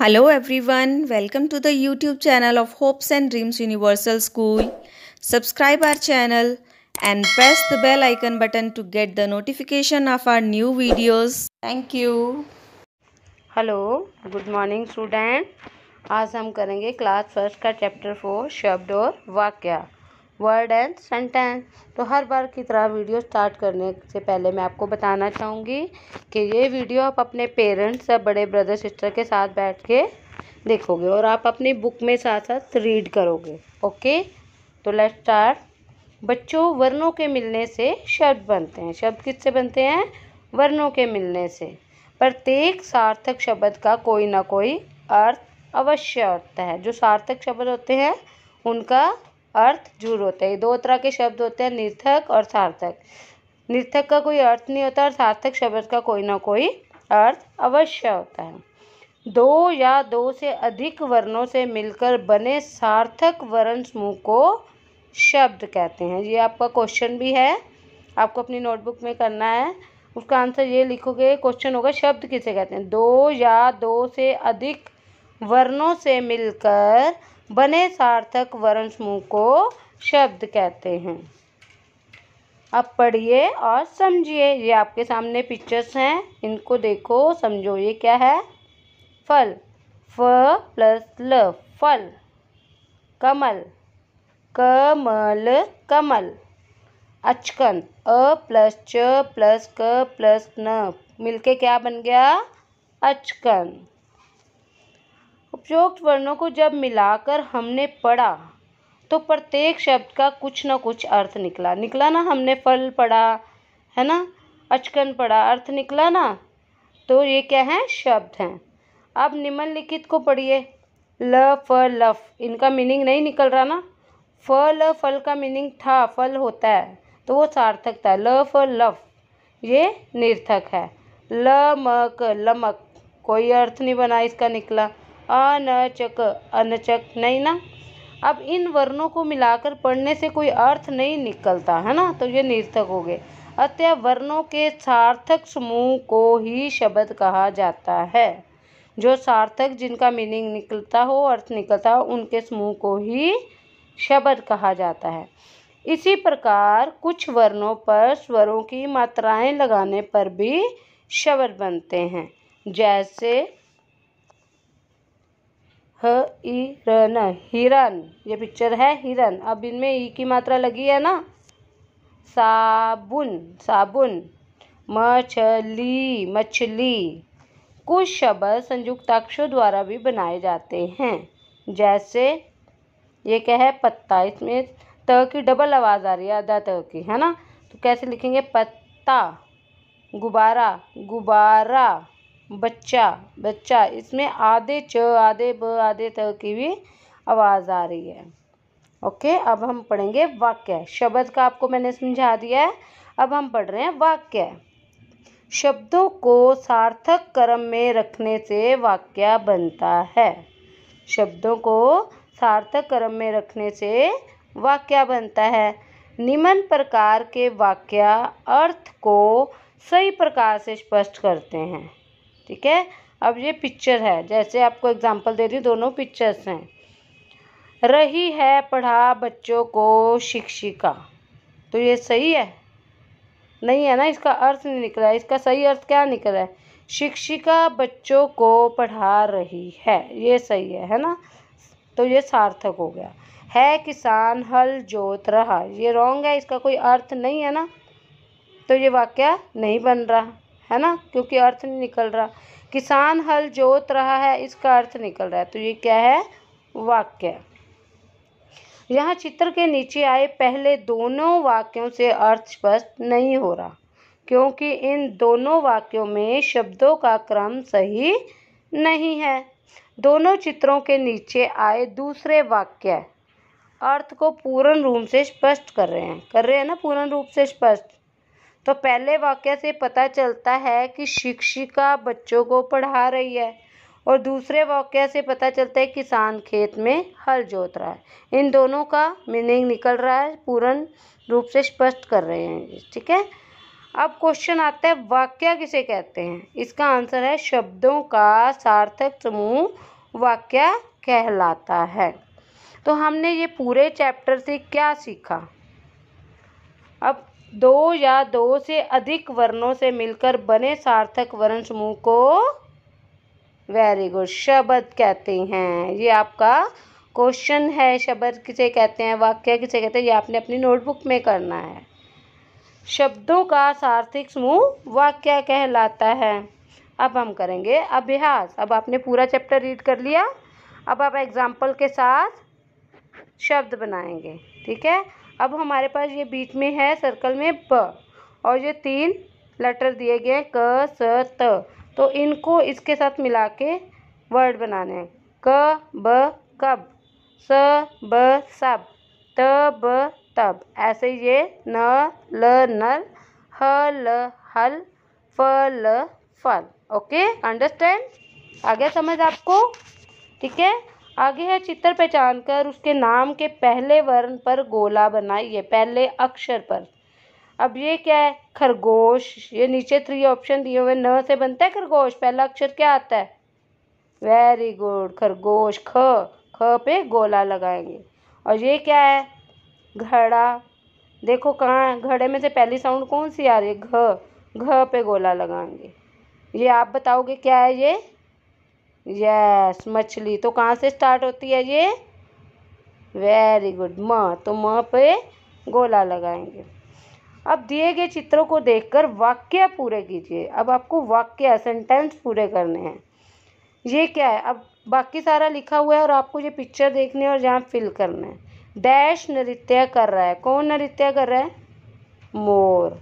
hello everyone welcome to the YouTube channel of hopes and dreams universal school subscribe our channel and press the bell icon button to get the notification of our new videos thank you hello good morning student आज हम करेंगे class first का chapter four शब्द और वाक्या word and sentence तो हर बार की तरह वीडियो स्टार्ट करने से पहले मैं आपको बताना चाहूँगी कि ये वीडियो आप अपने पेरेंट्स या बड़े ब्रदर सिस्टर के साथ बैठ के देखोगे और आप अपनी बुक में साथ साथ रीड करोगे ओके तो लेट स्टार्ट बच्चों वर्णों के मिलने से शब्द बनते हैं शब्द किससे बनते हैं वर्णों के मिलने से प्रत्येक सार्थक शब्द का कोई ना कोई अर्थ अवश्य होता है जो सार्थक शब्द होते हैं उनका अर्थ जूर होते हैं दो तरह के शब्द होते हैं निर्थक और सार्थक निर्थक का कोई अर्थ नहीं होता और सार्थक शब्द का कोई ना कोई अर्थ अवश्य होता है दो या दो से अधिक वर्णों से मिलकर बने सार्थक वर्ण समूह को शब्द कहते हैं ये आपका क्वेश्चन भी है आपको अपनी नोटबुक में करना है उसका आंसर ये लिखोगे क्वेश्चन होगा शब्द किसे कहते हैं दो या दो से अधिक वर्णों से मिलकर बने सार्थक वर्ण समूह को शब्द कहते हैं अब पढ़िए और समझिए ये आपके सामने पिक्चर्स हैं इनको देखो समझो ये क्या है फल फ प्लस ल फल कमल कमल कमल अचकन अ प्लस च प्लस क प्लस न मिलके क्या बन गया अचकन उपयुक्त वर्णों को जब मिलाकर हमने पढ़ा तो प्रत्येक शब्द का कुछ ना कुछ अर्थ निकला निकला ना हमने फल पढ़ा है ना अचकन पढ़ा अर्थ निकला ना तो ये क्या है शब्द हैं अब निम्नलिखित को पढ़िए ल फ लफ इनका मीनिंग नहीं निकल रहा ना फ ल फल का मीनिंग था फल होता है तो वो सार्थक था ल फ लफ ये निर्थक है ल मक लमक कोई अर्थ नहीं बना इसका निकला अनचक अनचक नहीं ना अब इन वर्णों को मिलाकर पढ़ने से कोई अर्थ नहीं निकलता है ना तो ये निर्थक हो गए अतः वर्णों के सार्थक समूह को ही शब्द कहा जाता है जो सार्थक जिनका मीनिंग निकलता हो अर्थ निकलता हो उनके समूह को ही शब्द कहा जाता है इसी प्रकार कुछ वर्णों पर स्वरों की मात्राएं लगाने पर भी शब्द बनते हैं जैसे ह ई र न हिरन ये पिक्चर है हिरन अब इनमें ई की मात्रा लगी है ना साबुन साबुन मछली मछली कुछ शब्द संयुक्ताक्षर द्वारा भी बनाए जाते हैं जैसे ये क्या है पत्ता इसमें त की डबल आवाज़ आ रही है आधा त की है ना तो कैसे लिखेंगे पत्ता गुब्बारा गुब्बारा बच्चा बच्चा इसमें आधे च आधे ब आधे त की भी आवाज़ आ रही है ओके अब हम पढ़ेंगे वाक्य शब्द का आपको मैंने समझा दिया है अब हम पढ़ रहे हैं वाक्य शब्दों को सार्थक क्रम में रखने से वाक्य बनता है शब्दों को सार्थक क्रम में रखने से वाक्य बनता है निम्न प्रकार के वाक्य अर्थ को सही प्रकार से स्पष्ट करते हैं ठीक है अब ये पिक्चर है जैसे आपको एग्जांपल दे रही दोनों पिक्चर्स हैं रही है पढ़ा बच्चों को शिक्षिका तो ये सही है नहीं है ना इसका अर्थ नहीं निकला है इसका सही अर्थ क्या निकला है शिक्षिका बच्चों को पढ़ा रही है ये सही है है ना तो ये सार्थक हो गया है किसान हल जोत रहा ये रॉन्ग है इसका कोई अर्थ नहीं है ना तो ये वाक्य नहीं बन रहा है ना क्योंकि अर्थ नहीं निकल रहा किसान हल जोत रहा है इसका अर्थ निकल रहा है तो ये क्या है वाक्य यहाँ चित्र के नीचे आए पहले दोनों वाक्यों से अर्थ स्पष्ट नहीं हो रहा क्योंकि इन दोनों वाक्यों में शब्दों का क्रम सही नहीं है दोनों चित्रों के नीचे आए दूसरे वाक्य अर्थ को पूर्ण रूप से स्पष्ट कर रहे हैं कर रहे हैं ना पूर्ण रूप से स्पष्ट तो पहले वाक्य से पता चलता है कि शिक्षिका बच्चों को पढ़ा रही है और दूसरे वाक्य से पता चलता है किसान खेत में हल जोत रहा है इन दोनों का मीनिंग निकल रहा है पूर्ण रूप से स्पष्ट कर रहे हैं ठीक है अब क्वेश्चन आता है वाक्य किसे कहते हैं इसका आंसर है शब्दों का सार्थक समूह वाक्य कहलाता है तो हमने ये पूरे चैप्टर से क्या सीखा अब दो या दो से अधिक वर्णों से मिलकर बने सार्थक वर्ण समूह को वेरी गुड शब्द कहते हैं ये आपका क्वेश्चन है शब्द किसे कहते हैं वाक्य किसे कहते हैं ये आपने अपनी नोटबुक में करना है शब्दों का सार्थक समूह वाक्य कहलाता है अब हम करेंगे अभ्यास अब आपने पूरा चैप्टर रीड कर लिया अब आप एग्जाम्पल के साथ शब्द बनाएंगे ठीक है अब हमारे पास ये बीच में है सर्कल में प और ये तीन लेटर दिए गए हैं क स त तो इनको इसके साथ मिला के वर्ड बनाने हैं क ब कब स ब सब त ब तब ऐसे ये न ल नल ह ल हल फ ल फल ओके अंडरस्टैंड आ गया समझ आपको ठीक है आगे है चित्र पहचान कर उसके नाम के पहले वर्ण पर गोला बनाइए पहले अक्षर पर अब ये क्या है खरगोश ये नीचे थ्री ऑप्शन दिए हुए न से बनता है खरगोश पहला अक्षर क्या आता है वेरी गुड खरगोश ख ख पे गोला लगाएंगे और ये क्या है घड़ा देखो कहाँ है घड़े में से पहली साउंड कौन सी आ रही है घ घ पे गोला लगाएंगे ये आप बताओगे क्या है ये यस मछली तो कहाँ से स्टार्ट होती है ये वेरी गुड म तो म पे गोला लगाएंगे अब दिए गए चित्रों को देखकर वाक्य पूरे कीजिए अब आपको वाक्य सेंटेंस पूरे करने हैं ये क्या है अब बाकी सारा लिखा हुआ है और आपको ये पिक्चर देखने है और जहाँ फिल करना है डैश नृत्य कर रहा है कौन नृत्य कर रहा है मोर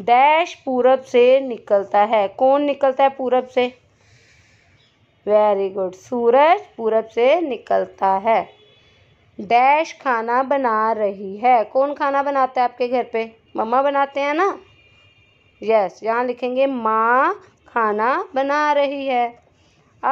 डैश पूरब से निकलता है कौन निकलता है पूरब से वेरी गुड सूरज पूरब से निकलता है डैश खाना बना रही है कौन खाना बनाता है आपके घर पे मम्मा बनाते हैं ना यस यहाँ लिखेंगे माँ खाना बना रही है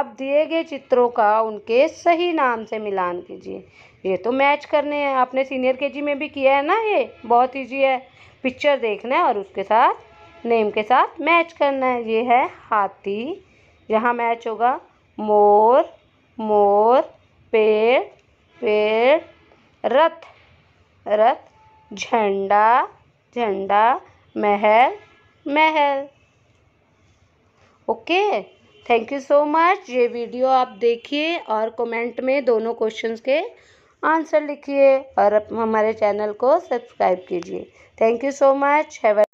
अब दिए गए चित्रों का उनके सही नाम से मिलान कीजिए ये तो मैच करने हैं आपने सीनियर के जी में भी किया है ना ये बहुत ईजी है पिक्चर देखना है और उसके साथ नेम के साथ मैच करना है ये है हाथी यहाँ मैच होगा मोर मोर पेड़ पेड़ रथ रथ झंडा झंडा महल महल okay thank you so much ये वीडियो आप देखिए और कमेंट में दोनों क्वेश्चंस के आंसर लिखिए और हमारे चैनल को सब्सक्राइब कीजिए thank you so much have